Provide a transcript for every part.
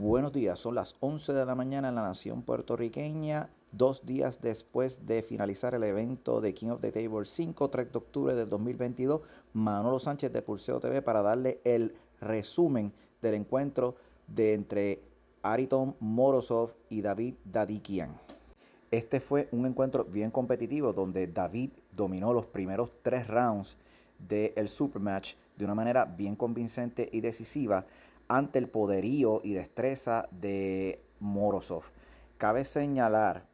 Buenos días, son las 11 de la mañana en la Nación puertorriqueña, dos días después de finalizar el evento de King of the Table 5, 3 de octubre del 2022. Manolo Sánchez de Pulseo TV para darle el resumen del encuentro de entre Ariton Morozov y David Dadikian. Este fue un encuentro bien competitivo donde David dominó los primeros tres rounds del Supermatch de una manera bien convincente y decisiva ante el poderío y destreza de Morozov. Cabe señalar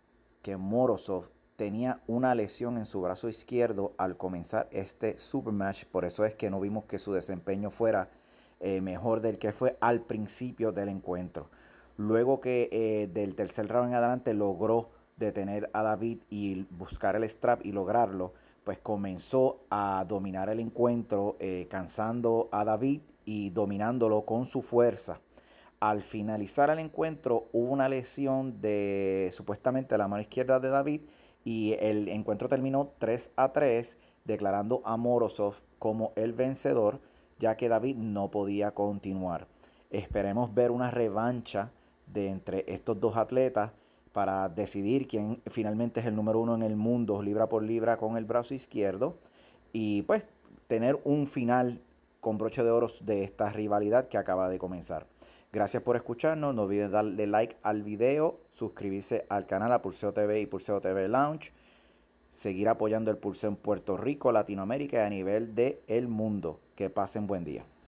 que Morozov tenía una lesión en su brazo izquierdo al comenzar este supermatch, por eso es que no vimos que su desempeño fuera eh, mejor del que fue al principio del encuentro. Luego que eh, del tercer round en adelante logró detener a David y buscar el strap y lograrlo, pues comenzó a dominar el encuentro, eh, cansando a David y dominándolo con su fuerza. Al finalizar el encuentro hubo una lesión de supuestamente la mano izquierda de David y el encuentro terminó 3 a 3 declarando a Morozov como el vencedor ya que David no podía continuar. Esperemos ver una revancha de entre estos dos atletas para decidir quién finalmente es el número uno en el mundo libra por libra con el brazo izquierdo y pues tener un final con broche de oro de esta rivalidad que acaba de comenzar. Gracias por escucharnos, no olviden darle like al video, suscribirse al canal a Pulseo TV y Pulseo TV Lounge, seguir apoyando el Pulseo en Puerto Rico, Latinoamérica y a nivel del el mundo. Que pasen buen día.